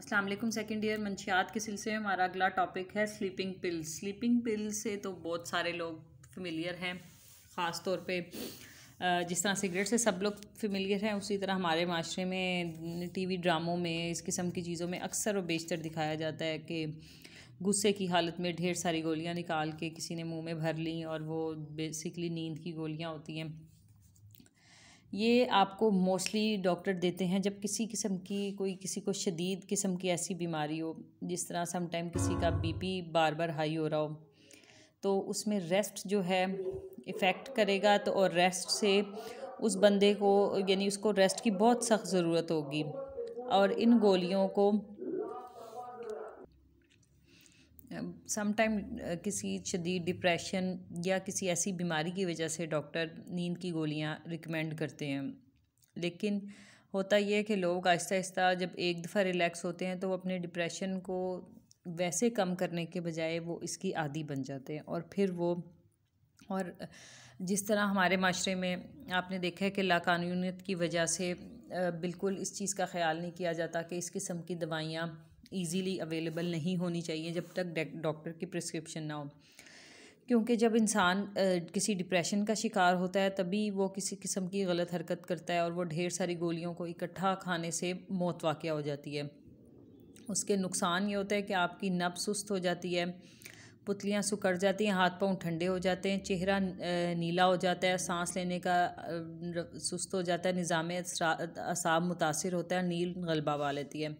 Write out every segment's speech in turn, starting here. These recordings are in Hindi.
अस्सलाम वालेकुम सेकंड ईयर मंशियात के सिलसिले में हमारा अगला टॉपिक है स्लीपिंग पिल्स स्लीपिंग पिल्स से तो बहुत सारे लोग फेमिलियर हैं ख़ास तौर पे जिस तरह सिगरेट से सब लोग फेमिलियर हैं उसी तरह हमारे माशरे में टीवी ड्रामों में इस किस्म की चीज़ों में अक्सर और बेशतर दिखाया जाता है कि गुस्से की हालत में ढेर सारी गोलियाँ निकाल के किसी ने मुँह में भर लीं और वो बेसिकली नींद की गोलियाँ होती हैं ये आपको मोस्टली डॉक्टर देते हैं जब किसी किस्म की कोई किसी को शदीद किस्म की ऐसी बीमारी हो जिस तरह समटाइम किसी का बीपी बार बार हाई हो रहा हो तो उसमें रेस्ट जो है इफ़ेक्ट करेगा तो और रेस्ट से उस बंदे को यानी उसको रेस्ट की बहुत सख्त ज़रूरत होगी और इन गोलियों को समटाइम uh, किसी शदीद डिप्रेशन या किसी ऐसी बीमारी की वजह से डॉक्टर नींद की गोलियां रिकमेंड करते हैं लेकिन होता यह है कि लोग आहिस्ता आहिस्ता जब एक दफ़ा रिलैक्स होते हैं तो वो अपने डिप्रेशन को वैसे कम करने के बजाय वो इसकी आदि बन जाते हैं और फिर वो और जिस तरह हमारे माशरे में आपने देखा है कि लाकानूनीत की वजह से बिल्कुल इस चीज़ का ख्याल नहीं किया जाता कि इस किस्म की दवाइयाँ ईजीली अवेलेबल नहीं होनी चाहिए जब तक डॉक्टर की प्रिस्क्रिप्शन ना हो क्योंकि जब इंसान किसी डिप्रेशन का शिकार होता है तभी वो किसी किस्म की गलत हरकत करता है और वो ढेर सारी गोलियों को इकट्ठा खाने से मौत वाक़ हो जाती है उसके नुकसान ये होता है कि आपकी नब सुस्त हो जाती है पुतलियाँ सुकड़ जाती हैं हाथ पाँव ठंडे हो जाते हैं चेहरा नीला हो जाता है सांस लेने का सुस्त हो जाता है निज़ाम असाब मुतासर होता है नील गलबा वा लेती है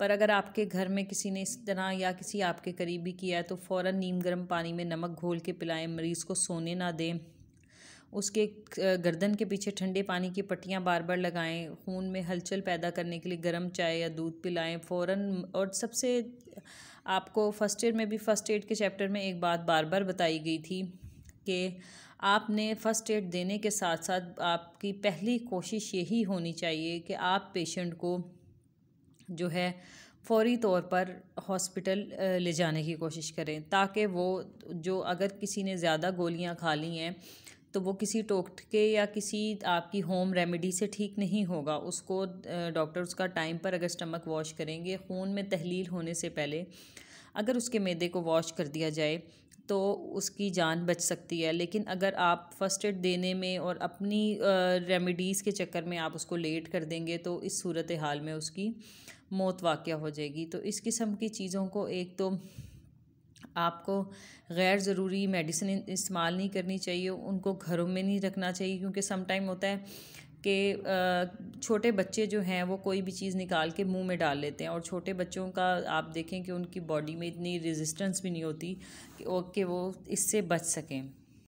पर अगर आपके घर में किसी ने इस तरह या किसी आपके करीबी किया है तो फ़ौर नीम गर्म पानी में नमक घोल के पिलाएं मरीज़ को सोने ना दें उसके गर्दन के पीछे ठंडे पानी की पट्टियाँ बार बार लगाएं खून में हलचल पैदा करने के लिए गर्म चाय या दूध पिलाएं फ़ौर और सबसे आपको फ़र्स्ट एड में भी फ़र्स्ट एड के चैप्टर में एक बात बार बार बताई गई थी कि आपने फ़र्स्ट एड देने के साथ साथ आपकी पहली कोशिश यही होनी चाहिए कि आप पेशेंट को जो है फौरी तौर पर हॉस्पिटल ले जाने की कोशिश करें ताकि वो जो अगर किसी ने ज़्यादा गोलियां खा ली हैं तो वो किसी टोटके या किसी आपकी होम रेमेडी से ठीक नहीं होगा उसको डॉक्टर उसका टाइम पर अगर स्टमक वॉश करेंगे खून में तहलील होने से पहले अगर उसके मैदे को वॉश कर दिया जाए तो उसकी जान बच सकती है लेकिन अगर आप फर्स्ट एड देने में और अपनी रेमेडीज़ के चक्कर में आप उसको लेट कर देंगे तो इस सूरत हाल में उसकी मौत वाक़ हो जाएगी तो इस किस्म की चीज़ों को एक तो आपको गैर ज़रूरी मेडिसिन इस्तेमाल नहीं करनी चाहिए उनको घरों में नहीं रखना चाहिए क्योंकि समटाइम होता है कि छोटे बच्चे जो हैं वो कोई भी चीज़ निकाल के मुंह में डाल लेते हैं और छोटे बच्चों का आप देखें कि उनकी बॉडी में इतनी रेजिस्टेंस भी नहीं होती कि वो इससे बच सकें